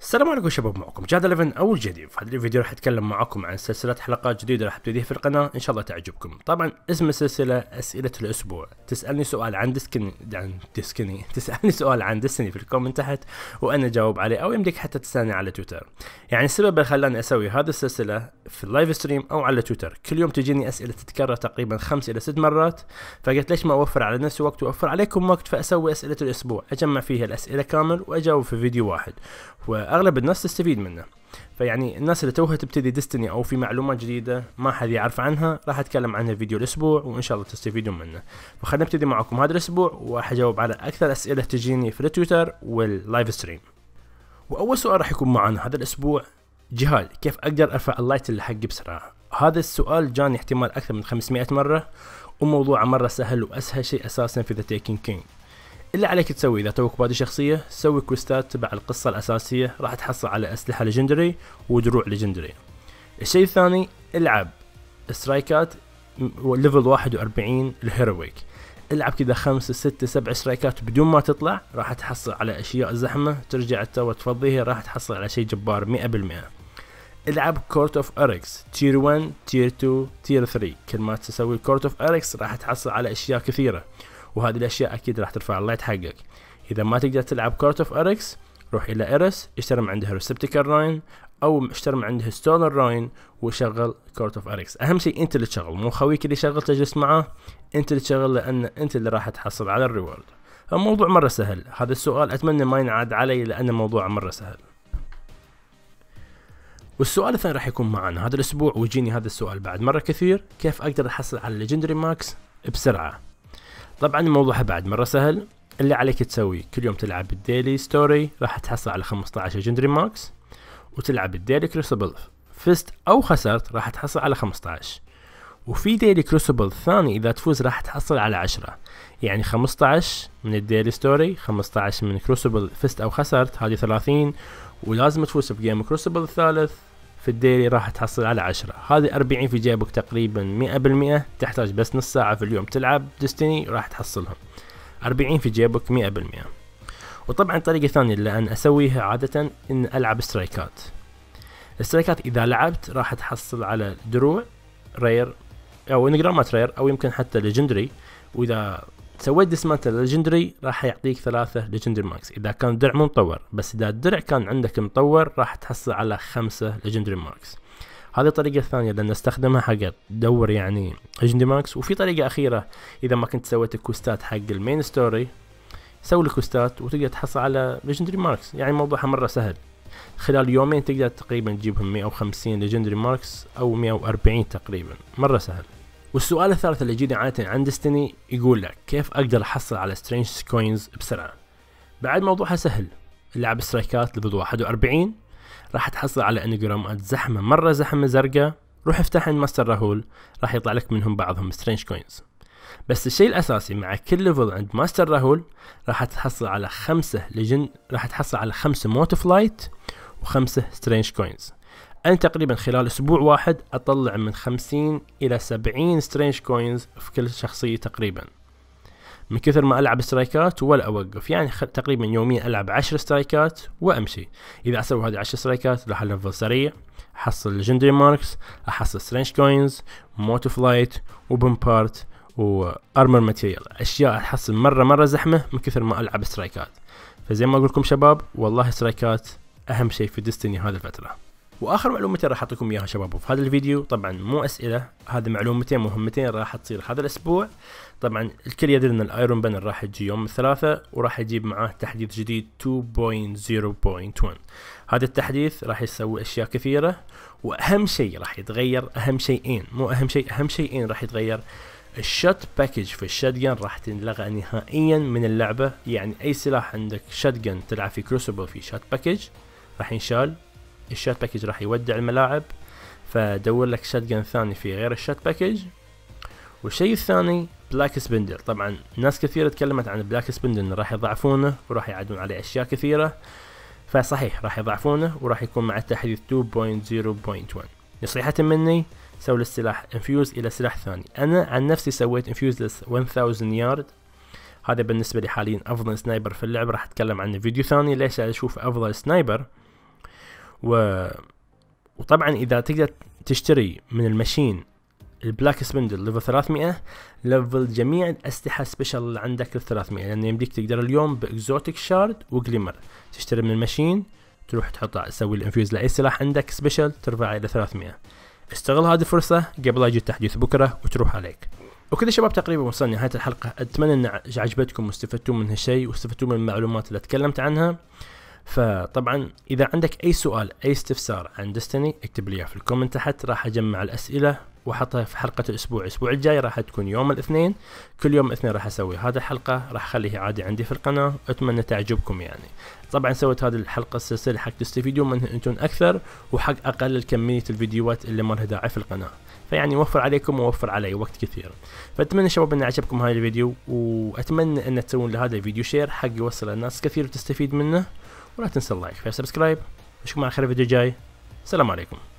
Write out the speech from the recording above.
السلام عليكم شباب معكم جاد 11 اول جديد في هذا الفيديو راح اتكلم معكم عن سلسله حلقات جديده راح ابتديها في القناه ان شاء الله تعجبكم طبعا اسم السلسله اسئله الاسبوع تسالني سؤال عن ديسكني عن ديسكني تسالني سؤال عن ديسني في الكومنت تحت وانا اجاوب عليه او يمديك حتى تسالني على تويتر يعني السبب اللي خلاني اسوي هذه السلسله في اللايف ستريم او على تويتر كل يوم تجيني اسئله تتكرر تقريبا خمس الى ست مرات فقلت ليش ما اوفر على نفسي وقت واوفر عليكم وقت فاسوي اسئله الاسبوع اجمع فيها الاسئله كامل واجاوب في فيديو واحد واغلب الناس تستفيد منه فيعني الناس اللي توها تبتدي ديستني او في معلومات جديده ما حد يعرف عنها راح اتكلم عنها فيديو الاسبوع وان شاء الله تستفيدون منه فخلينا نبتدي معكم هذا الاسبوع وراح اجاوب على اكثر اسئله تجيني في التويتر واللايف ستريم واول سؤال راح يكون معنا هذا الاسبوع جهال كيف اقدر ارفع اللايت اللي حقي بسرعه هذا السؤال جاني احتمال اكثر من 500 مره وموضوعه مره سهل واسهل شيء اساسا في ذا تيكين كينج اللي عليك تسوي اذا توك بادي شخصيه سوي كوستات تبع القصه الاساسيه راح تحصل على اسلحه ليجندري ودروع ليجندري الشيء الثاني العب سترايكات ليفل 41 الهيرويك العب كذا خمسة ستة سبع سترايكات بدون ما تطلع راح تحصل على اشياء زحمة ترجع التو تفضيها راح تحصل على شيء جبار مئة بالمئة العب كورت اوف اريكس تير 1 تير 2 تير 3 كل ما تسوي كورت اوف اريكس راح تحصل على اشياء كثيرة وهذه الاشياء اكيد راح ترفع اللايت حقك اذا ما تقدر تلعب كورت اوف اركس روح الى ارس اشتري من عندها ريسبتيكال راين او اشتري من عندها ستونر راين وشغل كورت اوف اركس اهم شيء انت اللي تشغل مو خويك اللي يشغل تجلس معاه انت اللي تشغل لان انت اللي راح تحصل على الريورد الموضوع مرة سهل هذا السؤال أتمنى ما ينعاد علي لأن موضوع مرة سهل والسؤال الثاني راح يكون معنا هذا الأسبوع ويجيني هذا السؤال بعد مرة كثير كيف أقدر أحصل على الليجندري ماكس بسرعة طبعا الموضوع بعد مرة سهل اللي عليك تسوي كل يوم تلعب الديلي ستوري راح تحصل على 15 جندري ماكس وتلعب الديلي كروسبل فزت او خسرت راح تحصل على 15 وفي ديلي كروسبل ثاني اذا تفوز راح تحصل على 10 يعني 15 من الديلي ستوري 15 من كروسبل فزت او خسرت هذه 30 ولازم تفوز بجيم كروسبل الثالث في الديلي راح تحصل على عشرة هذه أربعين في جيبك تقريبا مئة بالمئة تحتاج بس نص ساعة في اليوم تلعب ديستني راح تحصلهم أربعين في جيبك مئة بالمئة وطبعا طريقة ثانية اللي أنا أسويها عادة إن ألعب سترايكات السترايكات إذا لعبت راح تحصل على دروع رير أو انجرامات رير أو يمكن حتى ليجندري وإذا سويت ديسمانتل ليجندري راح يعطيك ثلاثة ليجندري ماركس اذا كان الدرع مو مطور بس اذا الدرع كان عندك مطور راح تحصل على خمسة ليجندري ماركس هذه الطريقة الثانية لأن نستخدمها حق دور يعني ليجندري ماركس وفي طريقة أخيرة إذا ما كنت سويت كوستات حق المين ستوري سوي الكوستات وتقدر تحصل على ليجندري ماركس يعني موضوعها مرة سهل خلال يومين تقدر تقريبا تجيبهم 150 ليجندري ماركس أو 140 تقريبا مرة سهل والسؤال الثالث اللي يجيني عادة عن ديستني يقول لك كيف اقدر احصل على سترينج كوينز بسرعة بعد موضوعها سهل اللعب سترايكات ليفل 41 راح تحصل على انجرامات زحمة مرة زحمة زرقاء روح افتح عند ماستر راهول راح يطلع لك منهم بعضهم سترينج كوينز بس الشيء الاساسي مع كل ليفل عند ماستر راهول راح تحصل على خمسة ليجن راح تحصل على خمسة موت فلايت وخمسة سترينج كوينز انا تقريبا خلال اسبوع واحد اطلع من 50 الى 70 سترينج كوينز في كل شخصية تقريبا من كثر ما العب سترايكات ولا اوقف يعني تقريبا يوميا العب 10 سترايكات وامشي اذا اسوي هذه 10 سترايكات راح الفل سريع احصل ليجندري ماركس احصل سترينج كوينز موتو فلايت وبمبارت وارمر ماتيريال اشياء احصل مره مره زحمه من كثر ما العب سترايكات فزي ما اقول لكم شباب والله سترايكات اهم شيء في ديستني هذه الفتره واخر معلومتين راح اعطيكم اياها شباب في هذا الفيديو طبعا مو اسئله هذا معلومتين مهمتين راح تصير هذا الاسبوع طبعا الكل يدري ان الايرون بانر راح يجي يوم الثلاثاء وراح يجيب معاه تحديث جديد 2.0.1 هذا التحديث راح يسوي اشياء كثيره واهم شيء راح يتغير اهم شيئين مو اهم شيء اهم شيئين راح يتغير الشوت باكج في جن راح تنلغى نهائيا من اللعبه يعني اي سلاح عندك جن تلعب في كروسبل في شوت باكج راح ينشال الشات باكج راح يودع الملاعب فدور لك شات جن ثاني في غير الشات باكج والشيء الثاني بلاك سبندر طبعا ناس كثيرة تكلمت عن بلاك سبندر انه راح يضعفونه وراح يعدون عليه اشياء كثيرة فصحيح راح يضعفونه وراح يكون مع التحديث 2.0.1 نصيحة مني سوي للسلاح انفيوز الى سلاح ثاني انا عن نفسي سويت انفيوز لس 1000 يارد هذا بالنسبة لي حاليا افضل سنايبر في اللعبة راح اتكلم عنه فيديو ثاني ليش اشوف افضل سنايبر و وطبعا اذا تقدر تشتري من المشين البلاك سبندل ليفل 300 ليفل جميع الاسلحه سبيشال اللي عندك لل 300 لان يمديك تقدر اليوم باكزوتيك شارد وجليمر تشتري من المشين تروح تحط تسوي الانفيوز لاي سلاح عندك سبيشال ترفع الى 300 استغل هذه الفرصه قبل لا يجي التحديث بكره وتروح عليك وكذا شباب تقريبا وصلنا نهايه الحلقه اتمنى ان عجبتكم واستفدتوا من هالشيء واستفدتوا من المعلومات اللي تكلمت عنها فطبعا اذا عندك اي سؤال اي استفسار عن دستني اكتب لي في الكومنت تحت راح اجمع الاسئله واحطها في حلقه الاسبوع الاسبوع الجاي راح تكون يوم الاثنين كل يوم الاثنين راح اسوي هذه الحلقه راح اخليها عادي عندي في القناه اتمنى تعجبكم يعني طبعا سويت هذه الحلقه السلسله حق تستفيدون منها انتم اكثر وحق أقل كميه الفيديوهات اللي ما لها داعي في القناه فيعني وفر عليكم ووفر علي وقت كثير فاتمنى شباب ان عجبكم هذا الفيديو واتمنى ان تسوون لهذا الفيديو شير حق يوصل الناس كثير وتستفيد منه ولا تنسى اللايك فيصل سبسكرايب نشوفكم على خير فيديو جاي السلام عليكم